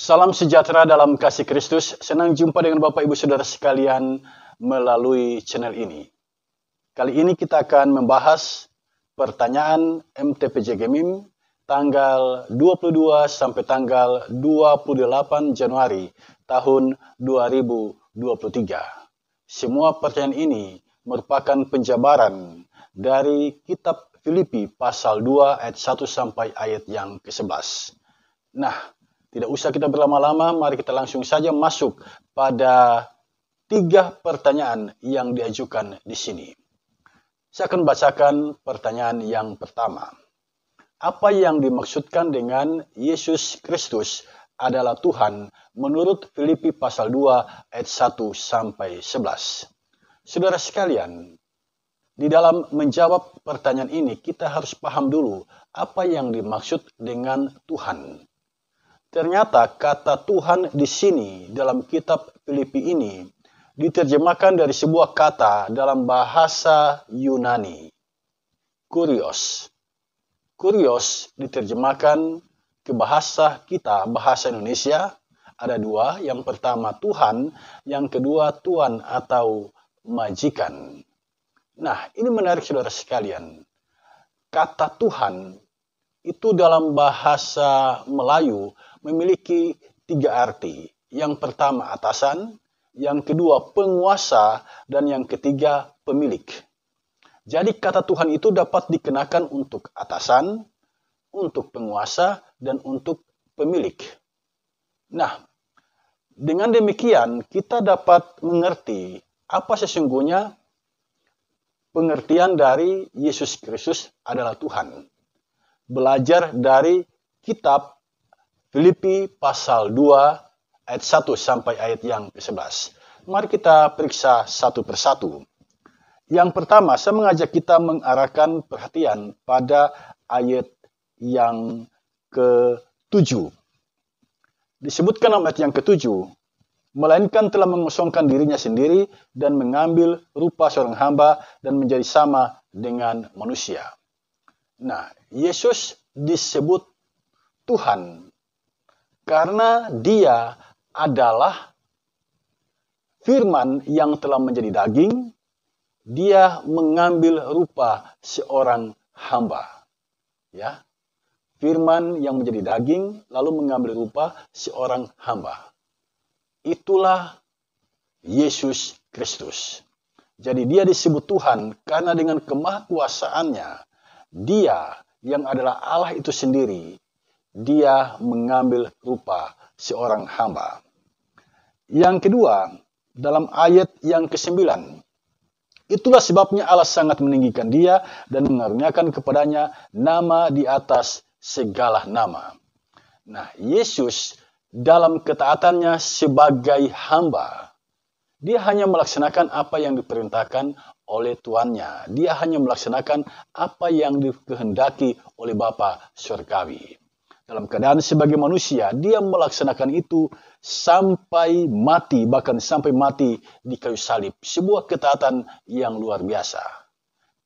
Salam sejahtera dalam kasih Kristus. Senang jumpa dengan Bapak Ibu Saudara sekalian melalui channel ini. Kali ini kita akan membahas pertanyaan MTPJ Gemim tanggal 22 sampai tanggal 28 Januari tahun 2023. Semua pertanyaan ini merupakan penjabaran dari kitab Filipi pasal 2 ayat 1 sampai ayat yang ke-11. Nah, tidak usah kita berlama-lama, mari kita langsung saja masuk pada tiga pertanyaan yang diajukan di sini. Saya akan bacakan pertanyaan yang pertama. Apa yang dimaksudkan dengan Yesus Kristus adalah Tuhan menurut Filipi pasal 2 ayat 1 sampai 11. Saudara sekalian, di dalam menjawab pertanyaan ini kita harus paham dulu apa yang dimaksud dengan Tuhan. Ternyata kata Tuhan di sini dalam kitab Filipi ini diterjemahkan dari sebuah kata dalam bahasa Yunani. Kurios. Kurios diterjemahkan ke bahasa kita, bahasa Indonesia. Ada dua, yang pertama Tuhan, yang kedua Tuhan atau majikan. Nah, ini menarik saudara sekalian. Kata Tuhan itu dalam bahasa Melayu memiliki tiga arti. Yang pertama atasan, yang kedua penguasa, dan yang ketiga pemilik. Jadi kata Tuhan itu dapat dikenakan untuk atasan, untuk penguasa, dan untuk pemilik. Nah, dengan demikian kita dapat mengerti apa sesungguhnya pengertian dari Yesus Kristus adalah Tuhan. Belajar dari kitab Filipi pasal 2 ayat 1 sampai ayat yang ke-11. Mari kita periksa satu persatu. Yang pertama, saya mengajak kita mengarahkan perhatian pada ayat yang ke-7. Disebutkan ayat yang ke-7, melainkan telah mengosongkan dirinya sendiri dan mengambil rupa seorang hamba dan menjadi sama dengan manusia. Nah, Yesus disebut Tuhan karena dia adalah firman yang telah menjadi daging, dia mengambil rupa seorang hamba. Ya. Firman yang menjadi daging lalu mengambil rupa seorang hamba. Itulah Yesus Kristus. Jadi dia disebut Tuhan karena dengan kemahkuasaannya dia yang adalah Allah itu sendiri dia mengambil rupa seorang hamba. Yang kedua, dalam ayat yang ke-9, itulah sebabnya Allah sangat meninggikan dia dan mengaruniakan kepadanya nama di atas segala nama. Nah, Yesus dalam ketaatannya sebagai hamba, dia hanya melaksanakan apa yang diperintahkan oleh tuannya. Dia hanya melaksanakan apa yang dikehendaki oleh Bapa surgawi dalam keadaan sebagai manusia, dia melaksanakan itu sampai mati, bahkan sampai mati di kayu salib. Sebuah ketaatan yang luar biasa.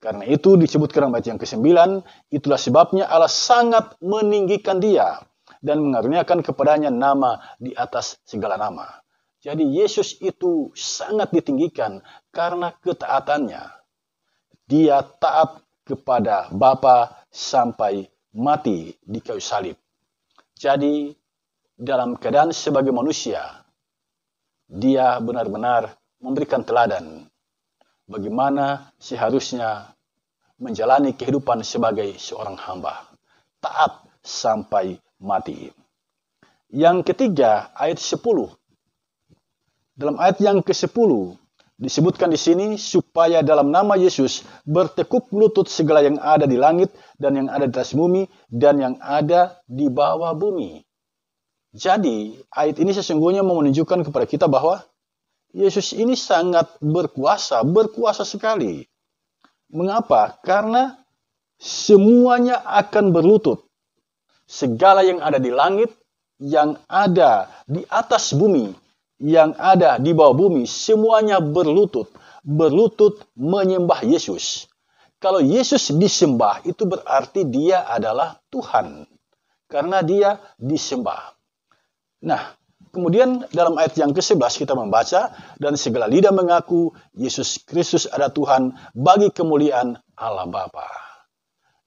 Karena itu disebut dalam yang ke-9, itulah sebabnya Allah sangat meninggikan dia dan mengaruniakan kepadanya nama di atas segala nama. Jadi Yesus itu sangat ditinggikan karena ketaatannya. Dia taat kepada Bapa sampai mati di kayu salib jadi, dalam keadaan sebagai manusia, dia benar-benar memberikan teladan bagaimana seharusnya menjalani kehidupan sebagai seorang hamba, taat sampai mati. Yang ketiga, ayat 10. Dalam ayat yang ke-10, disebutkan di sini supaya dalam nama Yesus bertekuk lutut segala yang ada di langit dan yang ada di atas bumi dan yang ada di bawah bumi. Jadi, ayat ini sesungguhnya mau menunjukkan kepada kita bahwa Yesus ini sangat berkuasa, berkuasa sekali. Mengapa? Karena semuanya akan berlutut. Segala yang ada di langit, yang ada di atas bumi, yang ada di bawah bumi semuanya berlutut, berlutut menyembah Yesus. Kalau Yesus disembah itu berarti dia adalah Tuhan karena dia disembah. Nah, kemudian dalam ayat yang ke-11 kita membaca dan segala lidah mengaku Yesus Kristus ada Tuhan bagi kemuliaan Allah Bapa.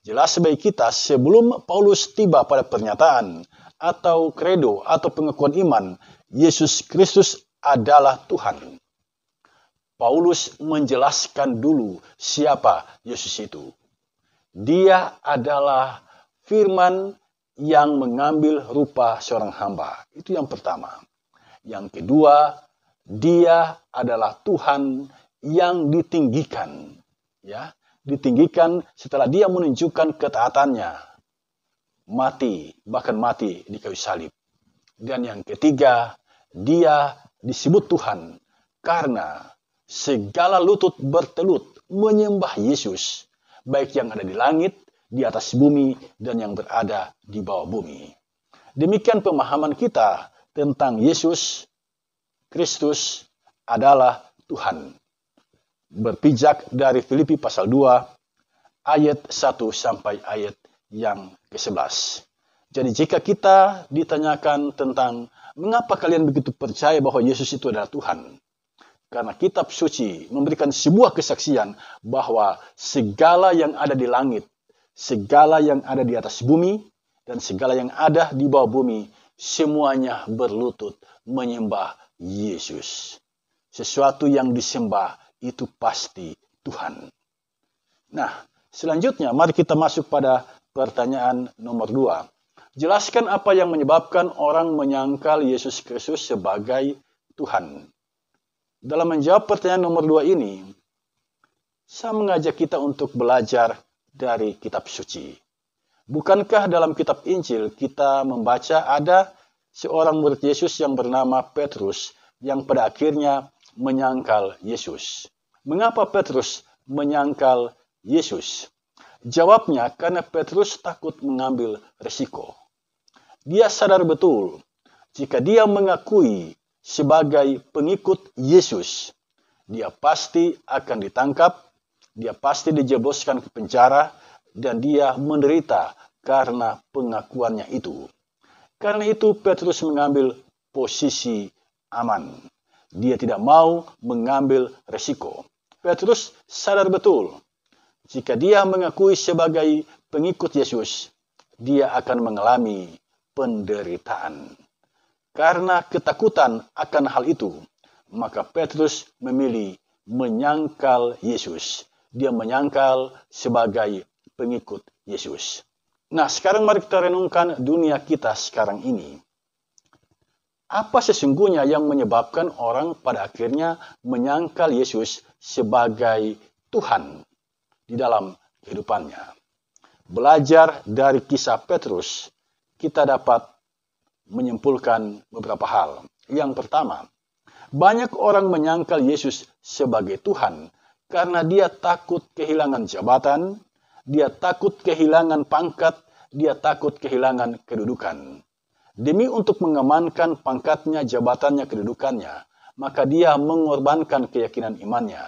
Jelas sebaik kita sebelum Paulus tiba pada pernyataan atau kredo atau pengakuan iman Yesus Kristus adalah Tuhan. Paulus menjelaskan dulu siapa Yesus itu. Dia adalah firman yang mengambil rupa seorang hamba. Itu yang pertama. Yang kedua, dia adalah Tuhan yang ditinggikan. Ya, ditinggikan setelah dia menunjukkan ketaatannya mati, bahkan mati di kayu salib. Dan yang ketiga, dia disebut Tuhan karena segala lutut bertelut menyembah Yesus, baik yang ada di langit, di atas bumi, dan yang berada di bawah bumi. Demikian pemahaman kita tentang Yesus Kristus adalah Tuhan. Berpijak dari Filipi pasal 2 ayat 1 sampai ayat yang ke-11. Jadi jika kita ditanyakan tentang mengapa kalian begitu percaya bahwa Yesus itu adalah Tuhan, karena kitab suci memberikan sebuah kesaksian bahwa segala yang ada di langit, segala yang ada di atas bumi, dan segala yang ada di bawah bumi, semuanya berlutut menyembah Yesus. Sesuatu yang disembah itu pasti Tuhan. Nah, selanjutnya mari kita masuk pada Pertanyaan nomor dua. Jelaskan apa yang menyebabkan orang menyangkal Yesus Kristus sebagai Tuhan. Dalam menjawab pertanyaan nomor dua ini, saya mengajak kita untuk belajar dari kitab suci. Bukankah dalam kitab Injil kita membaca ada seorang murid Yesus yang bernama Petrus yang pada akhirnya menyangkal Yesus? Mengapa Petrus menyangkal Yesus? Jawabnya, karena Petrus takut mengambil resiko. Dia sadar betul, jika dia mengakui sebagai pengikut Yesus, dia pasti akan ditangkap, dia pasti dijeboskan ke penjara, dan dia menderita karena pengakuannya itu. Karena itu Petrus mengambil posisi aman. Dia tidak mau mengambil resiko. Petrus sadar betul jika dia mengakui sebagai pengikut Yesus, dia akan mengalami penderitaan. Karena ketakutan akan hal itu, maka Petrus memilih menyangkal Yesus. Dia menyangkal sebagai pengikut Yesus. Nah, sekarang mari kita renungkan dunia kita sekarang ini. Apa sesungguhnya yang menyebabkan orang pada akhirnya menyangkal Yesus sebagai Tuhan? di dalam kehidupannya. Belajar dari kisah Petrus, kita dapat menyimpulkan beberapa hal. Yang pertama, banyak orang menyangkal Yesus sebagai Tuhan karena dia takut kehilangan jabatan, dia takut kehilangan pangkat, dia takut kehilangan kedudukan. Demi untuk mengamankan pangkatnya, jabatannya, kedudukannya, maka dia mengorbankan keyakinan imannya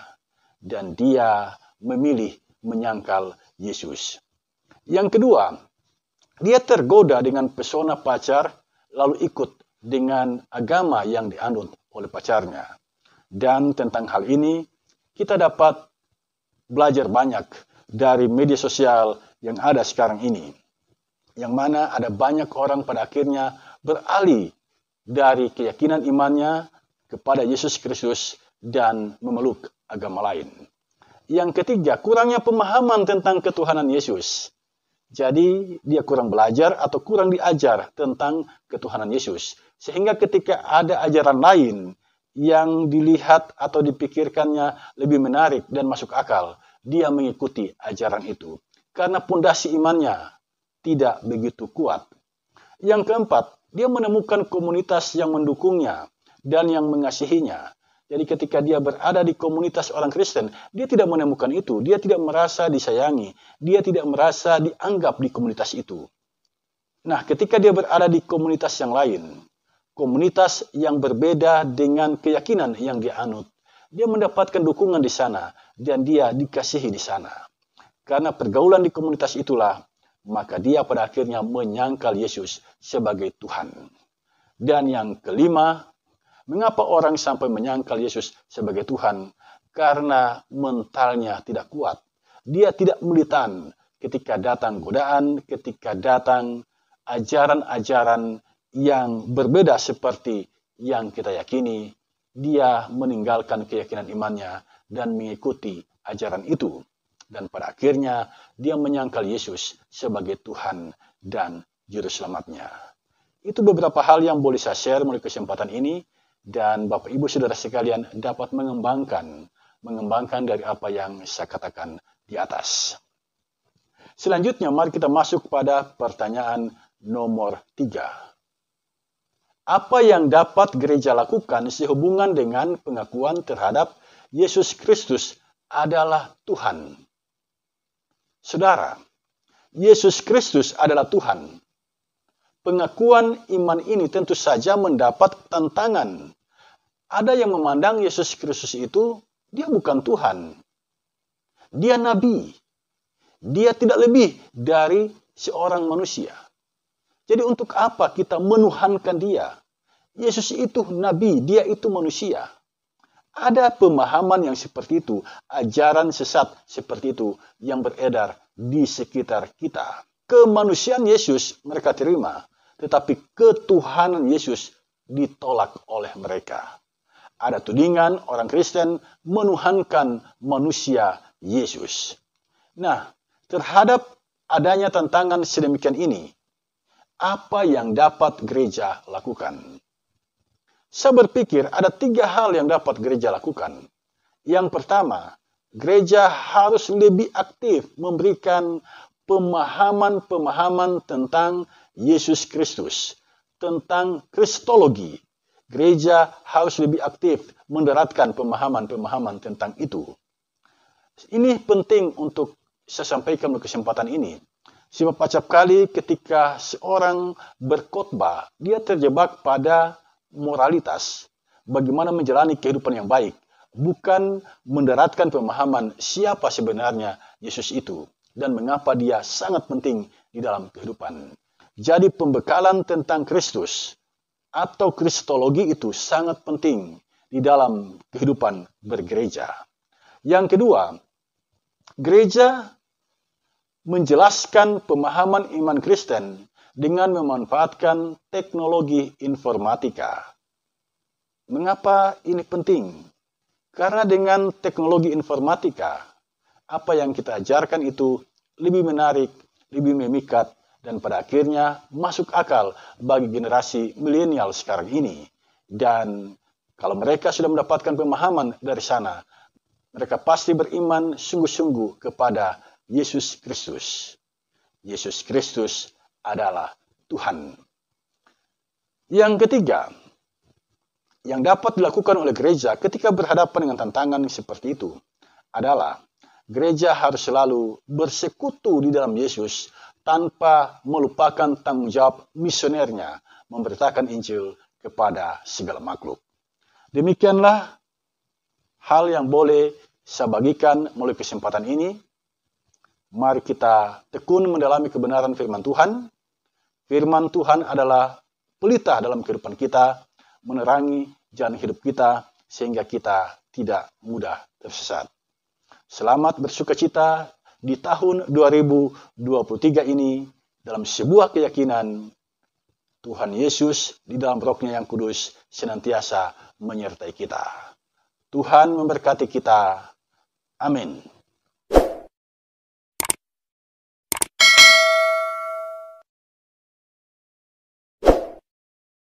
dan dia memilih menyangkal Yesus. Yang kedua, dia tergoda dengan pesona pacar lalu ikut dengan agama yang dianut oleh pacarnya. Dan tentang hal ini, kita dapat belajar banyak dari media sosial yang ada sekarang ini. Yang mana ada banyak orang pada akhirnya beralih dari keyakinan imannya kepada Yesus Kristus dan memeluk agama lain. Yang ketiga, kurangnya pemahaman tentang ketuhanan Yesus. Jadi dia kurang belajar atau kurang diajar tentang ketuhanan Yesus. Sehingga ketika ada ajaran lain yang dilihat atau dipikirkannya lebih menarik dan masuk akal, dia mengikuti ajaran itu. Karena pondasi imannya tidak begitu kuat. Yang keempat, dia menemukan komunitas yang mendukungnya dan yang mengasihinya. Jadi ketika dia berada di komunitas orang Kristen, dia tidak menemukan itu, dia tidak merasa disayangi, dia tidak merasa dianggap di komunitas itu. Nah, ketika dia berada di komunitas yang lain, komunitas yang berbeda dengan keyakinan yang dia anut, dia mendapatkan dukungan di sana dan dia dikasihi di sana. Karena pergaulan di komunitas itulah, maka dia pada akhirnya menyangkal Yesus sebagai Tuhan. Dan yang kelima, Mengapa orang sampai menyangkal Yesus sebagai Tuhan? Karena mentalnya tidak kuat. Dia tidak melitan ketika datang godaan, ketika datang ajaran-ajaran yang berbeda seperti yang kita yakini. Dia meninggalkan keyakinan imannya dan mengikuti ajaran itu. Dan pada akhirnya dia menyangkal Yesus sebagai Tuhan dan Juru Selamatnya. Itu beberapa hal yang boleh saya share melalui kesempatan ini dan Bapak Ibu Saudara sekalian dapat mengembangkan mengembangkan dari apa yang saya katakan di atas. Selanjutnya mari kita masuk pada pertanyaan nomor tiga. Apa yang dapat gereja lakukan sehubungan dengan pengakuan terhadap Yesus Kristus adalah Tuhan? Saudara, Yesus Kristus adalah Tuhan. Pengakuan iman ini tentu saja mendapat tantangan. Ada yang memandang Yesus Kristus itu, dia bukan Tuhan. Dia nabi. Dia tidak lebih dari seorang manusia. Jadi untuk apa kita menuhankan dia? Yesus itu nabi, dia itu manusia. Ada pemahaman yang seperti itu, ajaran sesat seperti itu yang beredar di sekitar kita. Kemanusiaan Yesus mereka terima, tetapi ketuhanan Yesus ditolak oleh mereka. Ada tudingan orang Kristen menuhankan manusia Yesus. Nah, terhadap adanya tantangan sedemikian ini, apa yang dapat gereja lakukan? Saya berpikir ada tiga hal yang dapat gereja lakukan. Yang pertama, gereja harus lebih aktif memberikan pemahaman-pemahaman tentang Yesus Kristus, tentang kristologi. Gereja harus lebih aktif mendaratkan pemahaman-pemahaman tentang itu. Ini penting untuk saya sampaikan di kesempatan ini. Sebab pacap kali ketika seorang berkhotbah, dia terjebak pada moralitas, bagaimana menjalani kehidupan yang baik, bukan mendaratkan pemahaman siapa sebenarnya Yesus itu dan mengapa dia sangat penting di dalam kehidupan. Jadi pembekalan tentang Kristus atau kristologi itu sangat penting di dalam kehidupan bergereja. Yang kedua, gereja menjelaskan pemahaman iman Kristen dengan memanfaatkan teknologi informatika. Mengapa ini penting? Karena dengan teknologi informatika, apa yang kita ajarkan itu lebih menarik, lebih memikat, dan pada akhirnya masuk akal bagi generasi milenial sekarang ini. Dan kalau mereka sudah mendapatkan pemahaman dari sana, mereka pasti beriman sungguh-sungguh kepada Yesus Kristus. Yesus Kristus adalah Tuhan. Yang ketiga, yang dapat dilakukan oleh gereja ketika berhadapan dengan tantangan seperti itu adalah gereja harus selalu bersekutu di dalam Yesus tanpa melupakan tanggung jawab misionernya memberitakan Injil kepada segala makhluk. Demikianlah hal yang boleh saya bagikan melalui kesempatan ini. Mari kita tekun mendalami kebenaran firman Tuhan. Firman Tuhan adalah pelita dalam kehidupan kita, menerangi jalan hidup kita sehingga kita tidak mudah tersesat. Selamat bersuka cita di tahun 2023 ini dalam sebuah keyakinan Tuhan Yesus di dalam rohnya yang kudus senantiasa menyertai kita. Tuhan memberkati kita. Amin.